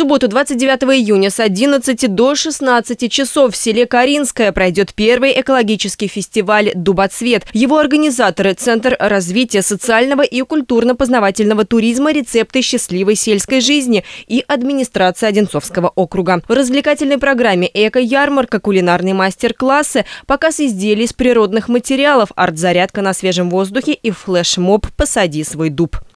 субботу, 29 июня с 11 до 16 часов в селе Каринское пройдет первый экологический фестиваль «Дубоцвет». Его организаторы – Центр развития социального и культурно-познавательного туризма «Рецепты счастливой сельской жизни» и администрация Одинцовского округа. В развлекательной программе «Эко-ярмарка», кулинарные мастер-классы, показ изделий из природных материалов, арт-зарядка на свежем воздухе и флешмоб «Посади свой дуб».